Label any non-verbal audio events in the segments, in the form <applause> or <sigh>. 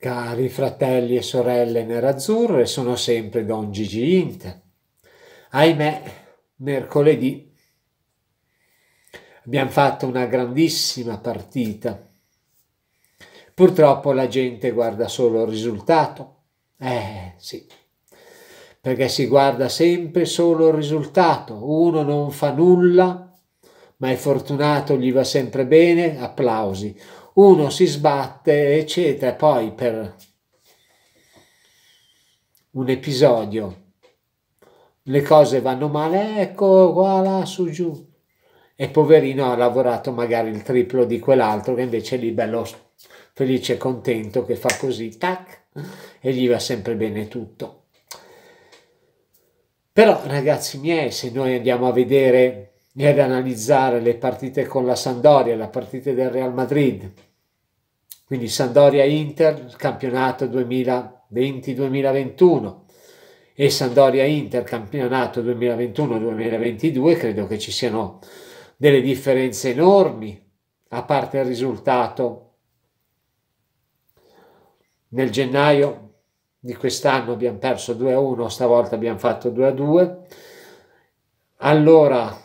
Cari fratelli e sorelle nerazzurre, sono sempre Don Gigi Int. Ahimè, mercoledì abbiamo fatto una grandissima partita. Purtroppo la gente guarda solo il risultato. Eh sì, perché si guarda sempre solo il risultato. Uno non fa nulla, ma è fortunato, gli va sempre bene, applausi uno si sbatte, eccetera, poi per un episodio le cose vanno male, ecco, qua, su, giù. E poverino ha lavorato magari il triplo di quell'altro che invece è lì bello felice e contento che fa così, tac, e gli va sempre bene tutto. Però ragazzi miei, se noi andiamo a vedere e ad analizzare le partite con la Sandoria, la partita del Real Madrid, quindi Sandoria Inter, campionato 2020-2021 e Sandoria Inter, campionato 2021-2022, credo che ci siano delle differenze enormi, a parte il risultato nel gennaio di quest'anno abbiamo perso 2-1, stavolta abbiamo fatto 2-2. Allora,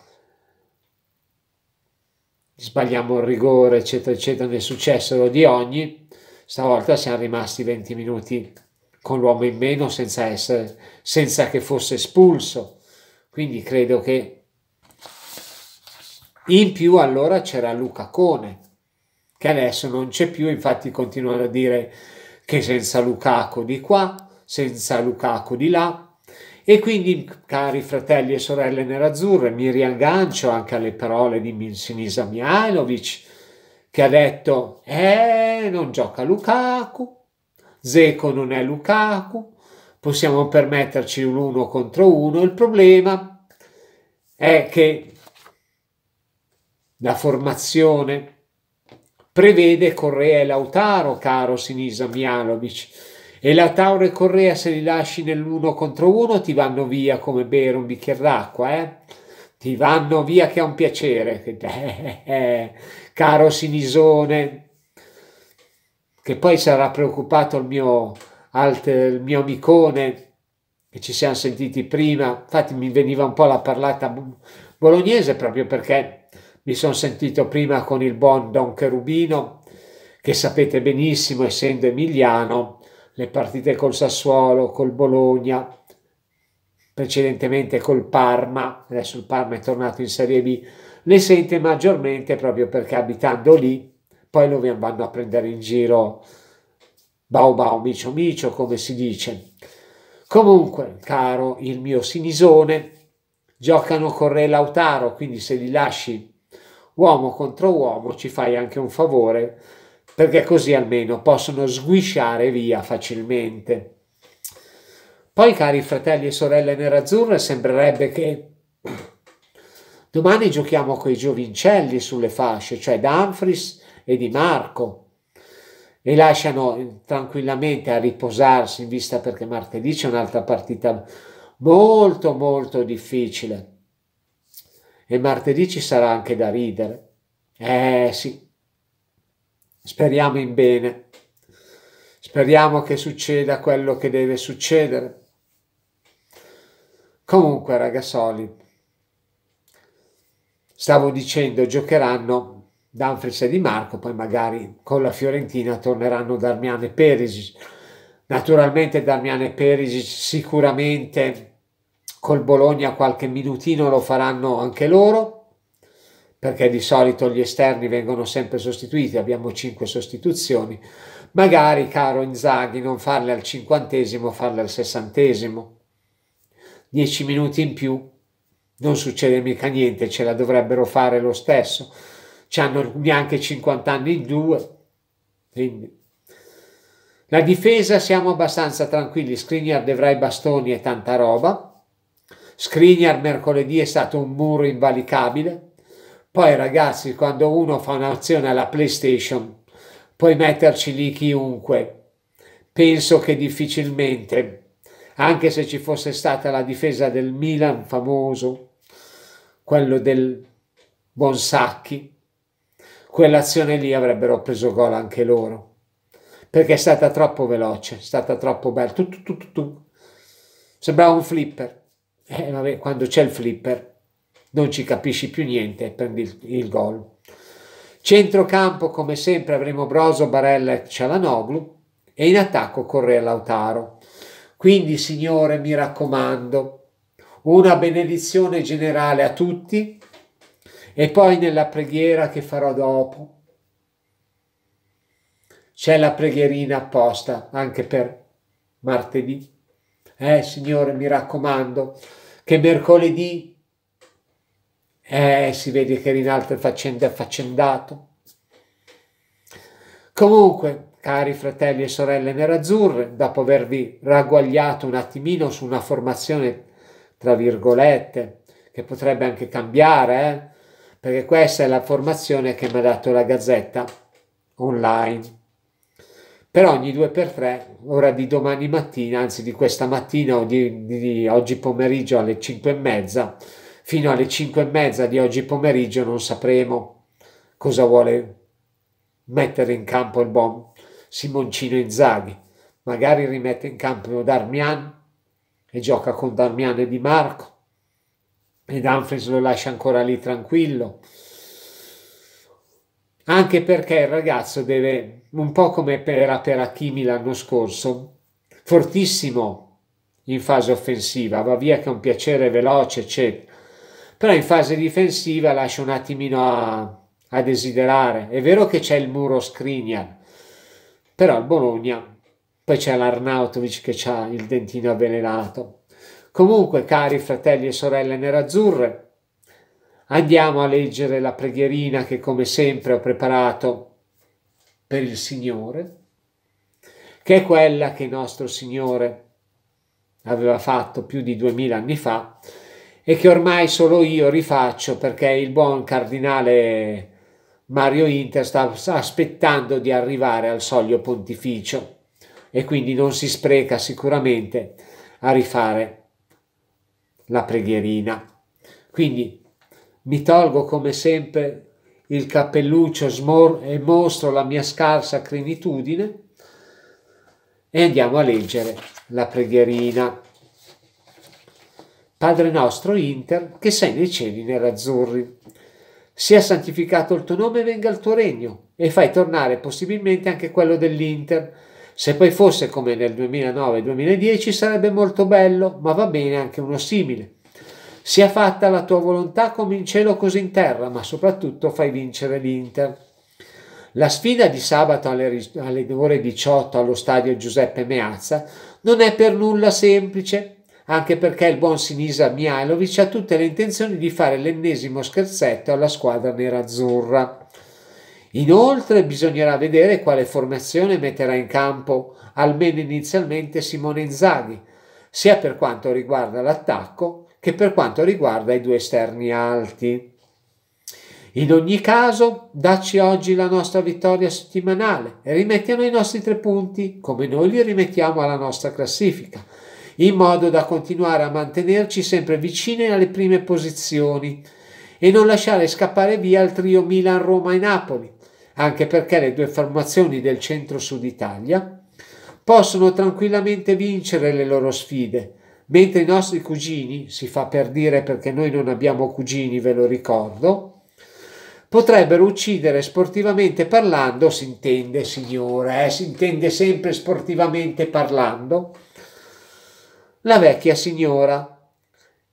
sbagliamo il rigore, eccetera, eccetera, ne successo di ogni, stavolta siamo rimasti 20 minuti con l'uomo in meno senza, essere, senza che fosse espulso. Quindi credo che in più allora c'era Luca Cone, che adesso non c'è più, infatti continuano a dire che senza Lukaku di qua, senza Lukaku di là, e quindi, cari fratelli e sorelle nerazzurre, mi riaggancio anche alle parole di Sinisa Mialovic, che ha detto, eh, non gioca Lukaku, Zeco non è Lukaku, possiamo permetterci un uno contro uno. Il problema è che la formazione prevede Correa e Lautaro, caro Sinisa Mialovic e la Tauro e Correa se li lasci nell'uno contro uno ti vanno via come bere un bicchiere d'acqua, eh? Ti vanno via che è un piacere, <laughs> caro Sinisone, che poi sarà preoccupato il mio, alt, il mio amicone che ci siamo sentiti prima, infatti mi veniva un po' la parlata bolognese proprio perché mi sono sentito prima con il buon Don Cherubino, che sapete benissimo, essendo emiliano, le partite col Sassuolo, col Bologna, precedentemente col Parma, adesso il Parma è tornato in Serie B, le sente maggiormente proprio perché abitando lì poi lo vanno a prendere in giro bau bau micio micio come si dice. Comunque, caro il mio sinisone, giocano con Re Lautaro, quindi se li lasci uomo contro uomo ci fai anche un favore perché così almeno possono sguisciare via facilmente. Poi, cari fratelli e sorelle nerazzurre, sembrerebbe che domani giochiamo con i giovincelli sulle fasce, cioè Danfris e Di Marco, e lasciano tranquillamente a riposarsi in vista perché martedì c'è un'altra partita molto molto difficile. E martedì ci sarà anche da ridere. Eh sì, Speriamo in bene. Speriamo che succeda quello che deve succedere. Comunque, ragazzoli, stavo dicendo, giocheranno Danfries e Di Marco, poi magari con la Fiorentina torneranno Darmian e Perisic. Naturalmente Darmian e Perisic sicuramente col Bologna qualche minutino lo faranno anche loro perché di solito gli esterni vengono sempre sostituiti, abbiamo 5 sostituzioni, magari caro Inzaghi non farle al cinquantesimo, farle al sessantesimo, Dieci minuti in più, non succede mica niente, ce la dovrebbero fare lo stesso, ci hanno neanche 50 anni in due, quindi... La difesa siamo abbastanza tranquilli, Skriniar dovrà i bastoni e tanta roba, Skriniar mercoledì è stato un muro invalicabile, poi ragazzi, quando uno fa un'azione alla PlayStation, puoi metterci lì chiunque. Penso che difficilmente, anche se ci fosse stata la difesa del Milan famoso, quello del Bonsacchi, quell'azione lì avrebbero preso gol anche loro perché è stata troppo veloce, è stata troppo bella. Tu, tu, tu, sembrava un flipper. Eh, vabbè, quando c'è il flipper non ci capisci più niente, prendi il, il gol. Centrocampo come sempre avremo Broso, Barella e Cialanoglu e in attacco Correa Lautaro. Quindi signore mi raccomando, una benedizione generale a tutti e poi nella preghiera che farò dopo c'è la preghierina apposta anche per martedì. Eh, Signore, mi raccomando, che mercoledì eh, si vede che in altre faccende affaccendato. Comunque, cari fratelli e sorelle nerazzurre, dopo avervi ragguagliato un attimino su una formazione, tra virgolette, che potrebbe anche cambiare, eh? perché questa è la formazione che mi ha dato la Gazzetta online. Per ogni due per tre, ora di domani mattina, anzi di questa mattina o di, di, oggi pomeriggio alle cinque e mezza, fino alle 5 e mezza di oggi pomeriggio non sapremo cosa vuole mettere in campo il buon Simoncino Inzaghi. Magari rimette in campo Darmian e gioca con Darmian e Di Marco e Humphries lo lascia ancora lì tranquillo. Anche perché il ragazzo deve, un po' come era per Hakimi l'anno scorso, fortissimo in fase offensiva, va via che è un piacere veloce, eccetera però in fase difensiva lascia un attimino a, a desiderare. È vero che c'è il muro Skriniar, però il Bologna, poi c'è l'Arnautovic che ha il dentino avvelenato. Comunque, cari fratelli e sorelle nerazzurre, andiamo a leggere la preghierina che come sempre ho preparato per il Signore, che è quella che il nostro Signore aveva fatto più di duemila anni fa e che ormai solo io rifaccio perché il buon cardinale Mario Inter sta aspettando di arrivare al soglio pontificio e quindi non si spreca sicuramente a rifare la preghierina. Quindi mi tolgo come sempre il cappelluccio e mostro la mia scarsa crinitudine e andiamo a leggere la preghierina. Padre nostro Inter, che sei nei cieli nerazzurri. Sia santificato il tuo nome e venga il tuo regno, e fai tornare possibilmente anche quello dell'Inter. Se poi fosse come nel 2009-2010 sarebbe molto bello, ma va bene anche uno simile. Sia fatta la tua volontà come in cielo così in terra, ma soprattutto fai vincere l'Inter. La sfida di sabato alle, alle ore 18 allo stadio Giuseppe Meazza non è per nulla semplice, anche perché il buon Sinisa Mihailovic ha tutte le intenzioni di fare l'ennesimo scherzetto alla squadra nerazzurra. Inoltre bisognerà vedere quale formazione metterà in campo, almeno inizialmente Simone Inzaghi, sia per quanto riguarda l'attacco che per quanto riguarda i due esterni alti. In ogni caso, dacci oggi la nostra vittoria settimanale e rimettiamo i nostri tre punti come noi li rimettiamo alla nostra classifica in modo da continuare a mantenerci sempre vicini alle prime posizioni e non lasciare scappare via il trio Milan-Roma e Napoli, anche perché le due formazioni del centro-sud Italia possono tranquillamente vincere le loro sfide, mentre i nostri cugini, si fa per dire perché noi non abbiamo cugini, ve lo ricordo, potrebbero uccidere sportivamente parlando, si intende signore, eh, si intende sempre sportivamente parlando, la vecchia signora,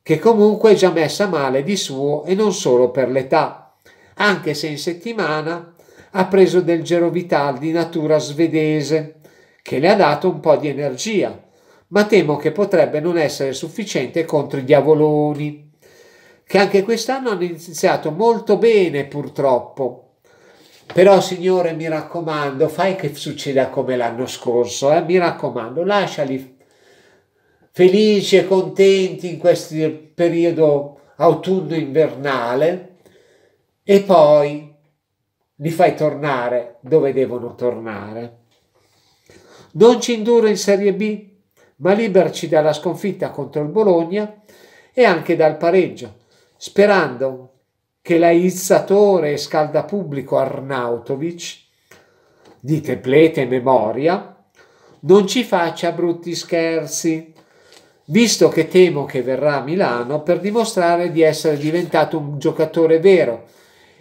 che comunque è già messa male di suo e non solo per l'età, anche se in settimana ha preso del Gerovital di natura svedese, che le ha dato un po' di energia, ma temo che potrebbe non essere sufficiente contro i diavoloni che anche quest'anno hanno iniziato molto bene purtroppo. Però signore mi raccomando, fai che succeda come l'anno scorso, eh? mi raccomando, lasciali felici e contenti in questo periodo autunno-invernale e poi li fai tornare dove devono tornare. Non ci indurre in Serie B, ma liberci dalla sconfitta contro il Bologna e anche dal pareggio, sperando che l'aizzatore e scaldapubblico Arnautovic, di teplete memoria, non ci faccia brutti scherzi visto che temo che verrà a Milano per dimostrare di essere diventato un giocatore vero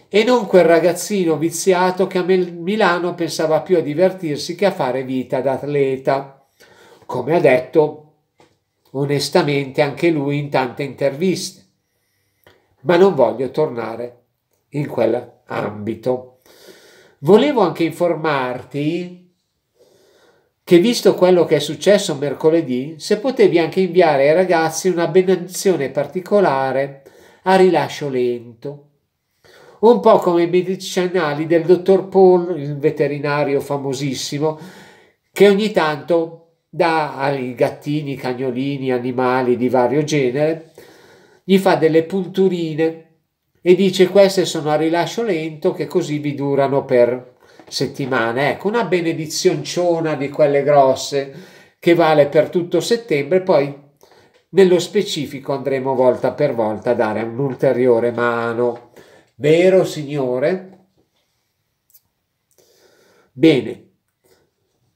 e non quel ragazzino viziato che a Milano pensava più a divertirsi che a fare vita da atleta. Come ha detto onestamente anche lui in tante interviste. Ma non voglio tornare in quell'ambito. Volevo anche informarti che visto quello che è successo mercoledì, se potevi anche inviare ai ragazzi una benedizione particolare a rilascio lento. Un po' come i medicinali del dottor Paul, il veterinario famosissimo, che ogni tanto dà ai gattini, cagnolini, animali di vario genere, gli fa delle punturine e dice queste sono a rilascio lento che così vi durano per settimane, ecco, una benedizionciona di quelle grosse che vale per tutto settembre, poi nello specifico andremo volta per volta a dare un'ulteriore mano. Vero Signore? Bene,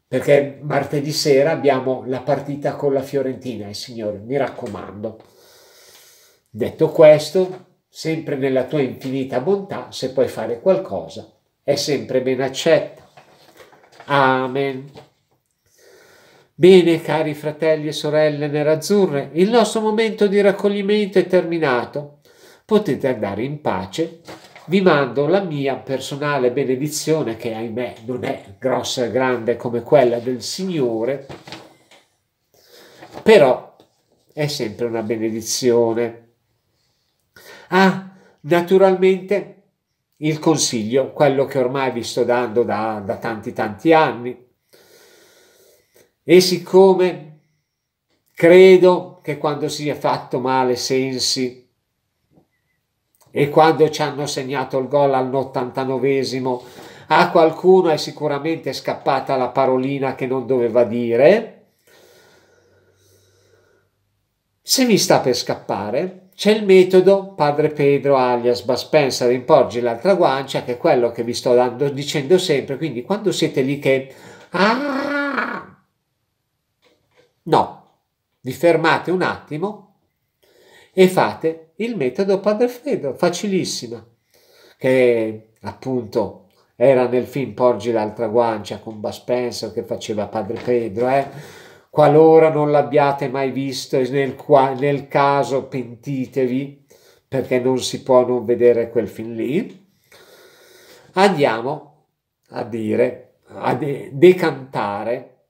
perché martedì sera abbiamo la partita con la Fiorentina, eh, Signore, mi raccomando. Detto questo, sempre nella tua infinita bontà, se puoi fare qualcosa, è sempre ben accetta. Amen. Bene, cari fratelli e sorelle nerazzurre, il nostro momento di raccoglimento è terminato. Potete andare in pace. Vi mando la mia personale benedizione, che ahimè non è grossa e grande come quella del Signore, però è sempre una benedizione. Ah, naturalmente il consiglio, quello che ormai vi sto dando da, da tanti tanti anni. E siccome credo che quando si è fatto male Sensi e quando ci hanno segnato il gol all'89 a qualcuno è sicuramente scappata la parolina che non doveva dire, se mi sta per scappare, c'è il metodo padre Pedro alias Bud Spencer l'altra guancia che è quello che vi sto dando, dicendo sempre quindi quando siete lì che ah, no vi fermate un attimo e fate il metodo padre Pedro facilissima che appunto era nel film Porgi l'altra guancia con Bud che faceva padre Pedro eh qualora non l'abbiate mai visto e nel, nel, caso pentitevi perché non si può non vedere quel film lì, andiamo a dire, a de decantare,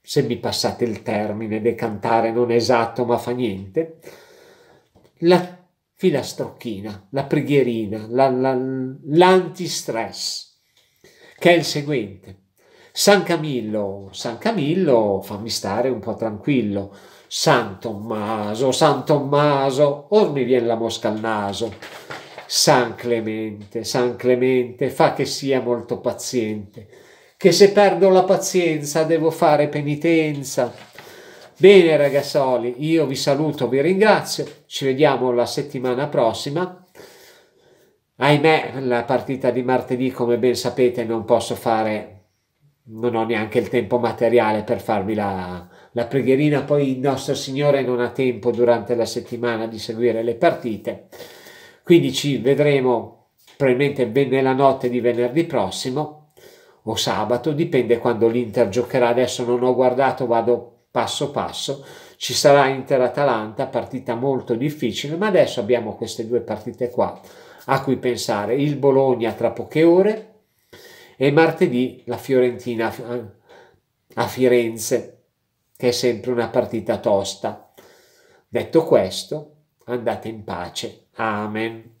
se mi passate il termine, decantare non è esatto ma fa niente, la filastrocchina, la preghierina, l'antistress, la, la, che è il seguente San Camillo, San Camillo, fammi stare un po' tranquillo. San Tommaso, San Tommaso, or mi viene la mosca al naso. San Clemente, San Clemente, fa che sia molto paziente, che se perdo la pazienza devo fare penitenza. Bene ragazzoli, io vi saluto, vi ringrazio, ci vediamo la settimana prossima. Ahimè, la partita di martedì, come ben sapete, non posso fare non ho neanche il tempo materiale per farvi la, la preghierina, poi il nostro Signore non ha tempo durante la settimana di seguire le partite, quindi ci vedremo probabilmente nella notte di venerdì prossimo o sabato, dipende quando l'Inter giocherà, adesso non ho guardato, vado passo passo, ci sarà Inter-Atalanta, partita molto difficile, ma adesso abbiamo queste due partite qua a cui pensare, il Bologna tra poche ore, e martedì la Fiorentina a Firenze, che è sempre una partita tosta. Detto questo, andate in pace. Amen.